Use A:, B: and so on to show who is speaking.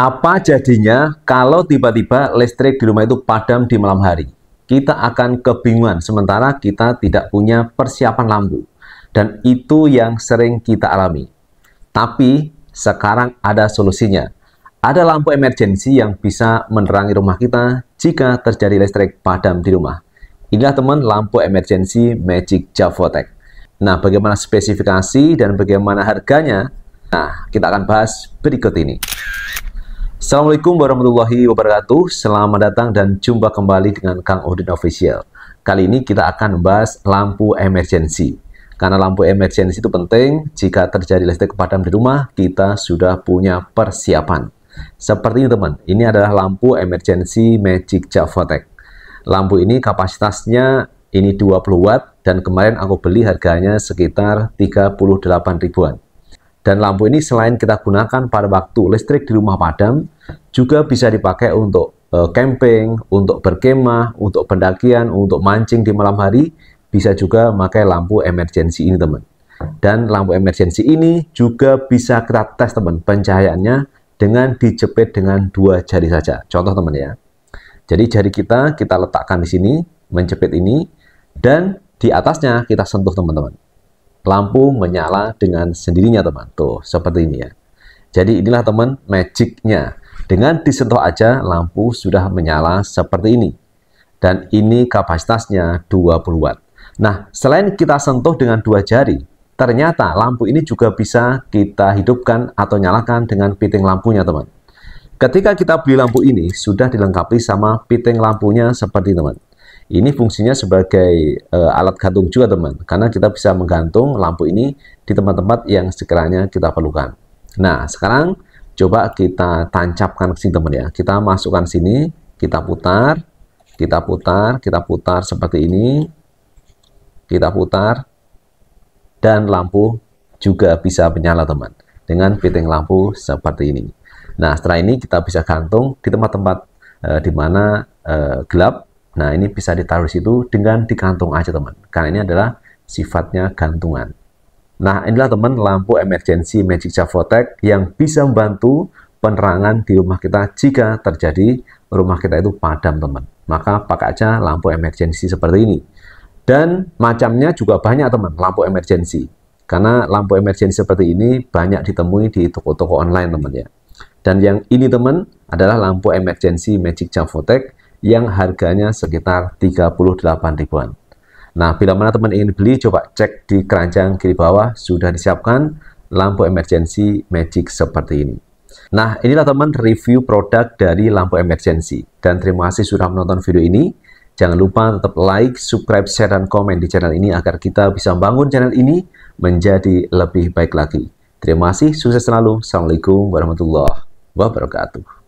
A: Apa jadinya kalau tiba-tiba listrik di rumah itu padam di malam hari? Kita akan kebingungan sementara kita tidak punya persiapan lampu. Dan itu yang sering kita alami. Tapi sekarang ada solusinya. Ada lampu emergensi yang bisa menerangi rumah kita jika terjadi listrik padam di rumah. Inilah teman lampu emergensi Magic Javotec. Nah, bagaimana spesifikasi dan bagaimana harganya? Nah, kita akan bahas berikut ini. Assalamualaikum warahmatullahi wabarakatuh. Selamat datang dan jumpa kembali dengan Kang Odin Official. Kali ini kita akan membahas lampu emergensi. Karena lampu emergensi itu penting, jika terjadi listrik padam di rumah, kita sudah punya persiapan. Seperti ini teman, ini adalah lampu emergensi Magic Javotech. Lampu ini kapasitasnya ini 20 watt dan kemarin aku beli harganya sekitar 38 ribuan. Dan lampu ini selain kita gunakan pada waktu listrik di rumah padam, juga bisa dipakai untuk e, camping, untuk berkemah, untuk pendakian, untuk mancing di malam hari, bisa juga memakai lampu emergensi ini teman. Dan lampu emergensi ini juga bisa kita tes teman pencahayaannya dengan dijepit dengan dua jari saja. Contoh teman ya. Jadi jari kita kita letakkan di sini, menjepit ini, dan di atasnya kita sentuh teman-teman lampu menyala dengan sendirinya teman. Tuh, seperti ini ya. Jadi inilah teman magicnya. Dengan disentuh aja lampu sudah menyala seperti ini. Dan ini kapasitasnya 20 watt. Nah, selain kita sentuh dengan dua jari, ternyata lampu ini juga bisa kita hidupkan atau nyalakan dengan piting lampunya teman. Ketika kita beli lampu ini, sudah dilengkapi sama piting lampunya seperti teman. Ini fungsinya sebagai uh, alat gantung juga teman, karena kita bisa menggantung lampu ini di tempat-tempat yang sekiranya kita perlukan. Nah, sekarang coba kita tancapkan ke sini teman ya. Kita masukkan sini, kita putar, kita putar, kita putar seperti ini, kita putar, dan lampu juga bisa menyala teman dengan fitting lampu seperti ini. Nah, setelah ini kita bisa gantung di tempat-tempat e, eh, dimana eh, gelap Nah, ini bisa ditaruh di situ dengan digantung aja, teman. Karena ini adalah sifatnya gantungan. Nah, inilah teman lampu emergency Magic Javotec yang bisa membantu penerangan di rumah kita jika terjadi rumah kita itu padam, teman. Maka pakai aja lampu emergency seperti ini. Dan macamnya juga banyak, teman, lampu emergency. Karena lampu emergency seperti ini banyak ditemui di toko-toko online, teman ya. Dan yang ini, teman, adalah lampu emergency Magic Javotec yang harganya sekitar 38 ribuan. Nah, bila mana teman ingin beli, coba cek di keranjang kiri bawah, sudah disiapkan lampu emergency magic seperti ini. Nah, inilah teman review produk dari lampu emergency. Dan terima kasih sudah menonton video ini. Jangan lupa tetap like, subscribe, share, dan komen di channel ini agar kita bisa membangun channel ini menjadi lebih baik lagi. Terima kasih, sukses selalu. Assalamualaikum warahmatullahi wabarakatuh.